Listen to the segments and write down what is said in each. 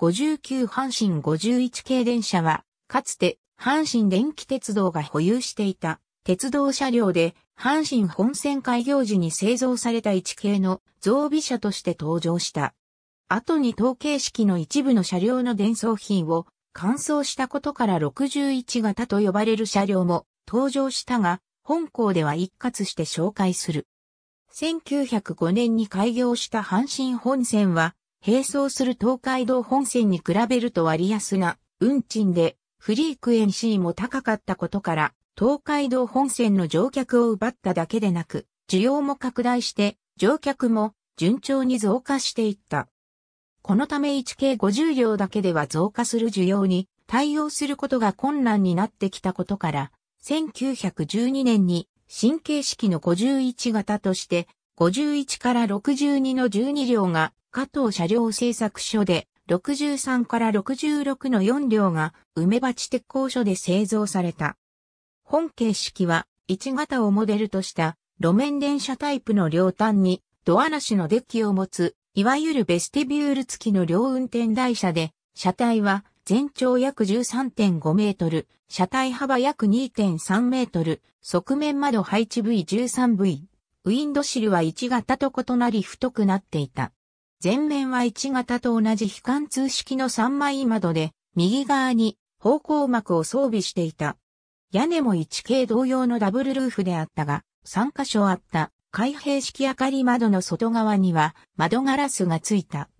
59阪神51系電車は、かつて阪神電気鉄道が保有していた鉄道車両で阪神本線開業時に製造された1系の増備車として登場した。後に統計式の一部の車両の伝送品を乾燥したことから61型と呼ばれる車両も登場したが、本校では一括して紹介する。1905年に開業した阪神本線は、並走する東海道本線に比べると割安な運賃でフリークエンシーも高かったことから、東海道本線の乗客を奪っただけでなく、需要も拡大して乗客も順調に増加していった。このため1 k 50両だけでは増加する需要に対応することが困難になってきたことから、1912年に新形式の51型として、51から62の12両が加藤車両製作所で63から66の4両が梅鉢鉄工所で製造された。本形式は1型をモデルとした路面電車タイプの両端にドアなしのデッキを持つ、いわゆるベスティビュール付きの両運転台車で、車体は全長約13.5メートル、車体幅約2.3メートル、側面窓配置 V13V、ウィンドシルは1型と異なり太くなっていた。前面は1型と同じ非貫通式の3枚窓で、右側に方向膜を装備していた。屋根も 1K 同様のダブルルーフであったが、3箇所あった開閉式明かり窓の外側には窓ガラスがついた。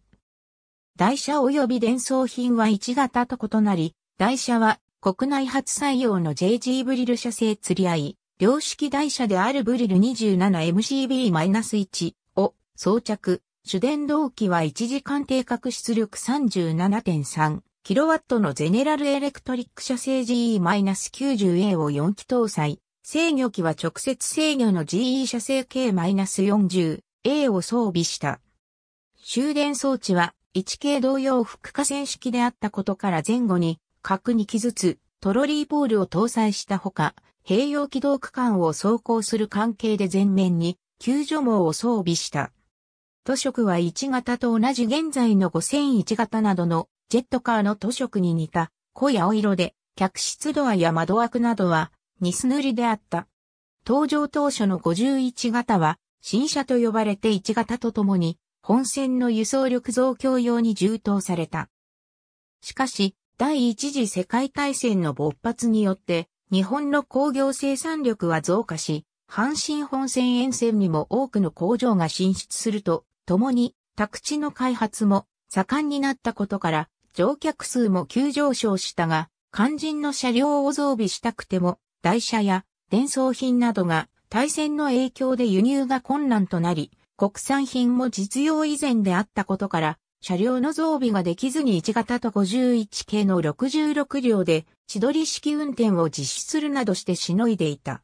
台車及び伝送品は1型と異なり、台車は国内初採用の JG ブリル社製釣り合い、両式台車であるブリル 27MCB-1 を装着、主電動機は1時間定格出力 37.3kW のゼネラルエレクトリック社製 GE-90A を4機搭載。制御機は直接制御の GE 社製 K-40A を装備した。終電装置は 1K 同様副架線式であったことから前後に角に機ずつトロリーポールを搭載したほか、併用機動区間を走行する関係で前面に救助網を装備した。都色は1型と同じ現在の5001型などのジェットカーの都色に似た濃い青色で客室ドアや窓枠などはニス塗りであった。登場当初の51型は新車と呼ばれて1型とともに本線の輸送力増強用に充当された。しかし、第一次世界大戦の勃発によって日本の工業生産力は増加し、阪神本線沿線にも多くの工場が進出すると、共に宅地の開発も盛んになったことから、乗客数も急上昇したが、肝心の車両を増備したくても、台車や伝送品などが対戦の影響で輸入が困難となり、国産品も実用以前であったことから、車両の増備ができずに1型と51系の66両で千鳥式運転を実施するなどしてしのいでいた。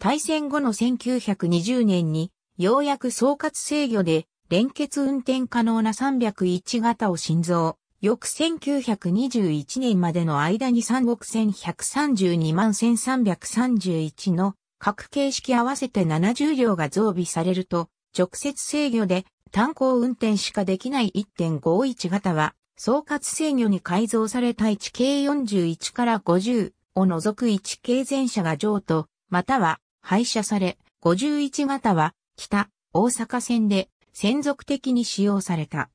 対戦後の1920年にようやく総括制御で連結運転可能な301型を心臓。翌1921年までの間に3億1132万1331の各形式合わせて70両が増備されると、直接制御で単行運転しかできない1.51型は、総括制御に改造された 1K41 から50を除く 1K 全車が譲渡、または廃車され、51型は北、大阪線で専属的に使用された。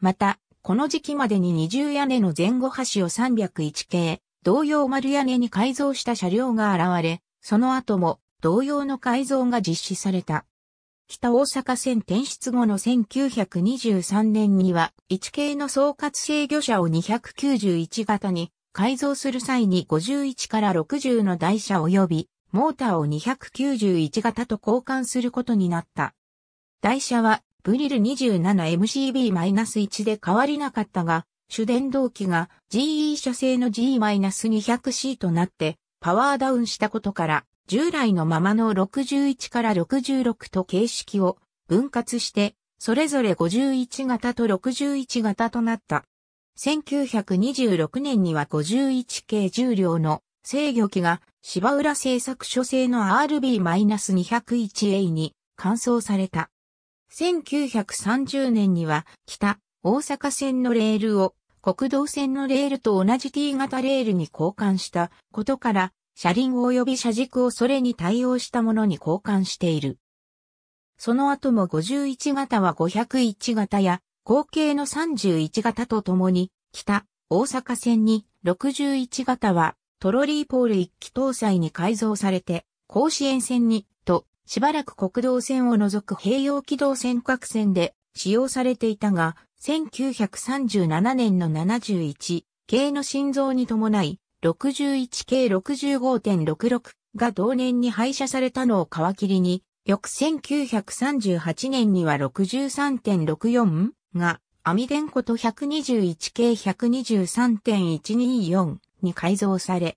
また、この時期までに二重屋根の前後端を301系、同様丸屋根に改造した車両が現れ、その後も同様の改造が実施された。北大阪線転出後の1923年には、1系の総括制御車を291型に改造する際に51から60の台車及びモーターを291型と交換することになった。台車はブリル 27MCB-1 で変わりなかったが、主電動機が GE 社製の G-200C となってパワーダウンしたことから従来のままの61から66と形式を分割してそれぞれ51型と61型となった。1926年には51系重量の制御機が芝浦製作所製の RB-201A に換装された。1930年には北大阪線のレールを国道線のレールと同じ T 型レールに交換したことから車輪及び車軸をそれに対応したものに交換している。その後も51型は501型や後継の31型とともに北大阪線に61型はトロリーポール一機搭載に改造されて、甲子園線に、と、しばらく国道線を除く併用機動線各線で使用されていたが、1937年の71系の心臓に伴い、61系65.66が同年に廃車されたのを皮切りに、翌1938年には 63.64? が、網電庫と121系123.124に改造され、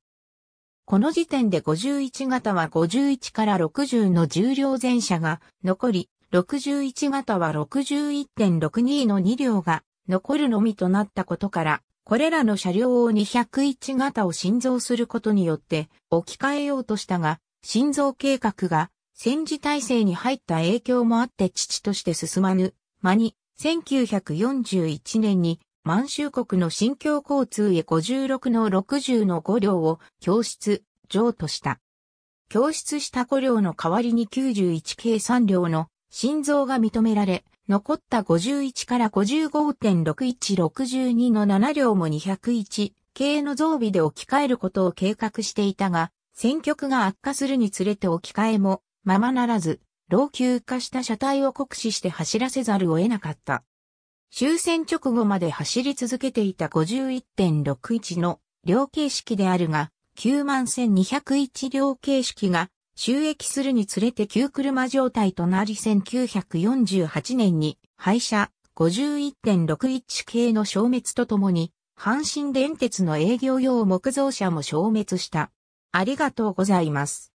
この時点で51型は51から60の重量前車が残り、61型は61.62の2両が残るのみとなったことから、これらの車両を201型を新造することによって置き換えようとしたが、新造計画が戦時体制に入った影響もあって父として進まぬ間に1941年に満州国の新京交通へ56の60の5両を供出、譲渡した。供出した5両の代わりに91計3両の心臓が認められ、残った51から55.6162の7両も201系の増備で置き換えることを計画していたが、戦局が悪化するにつれて置き換えもままならず、老朽化した車体を酷使して走らせざるを得なかった。終戦直後まで走り続けていた51.61の量形式であるが、91201両形式が収益するにつれて旧車状態となり1948年に廃車51.61系の消滅とともに、阪神電鉄の営業用木造車も消滅した。ありがとうございます。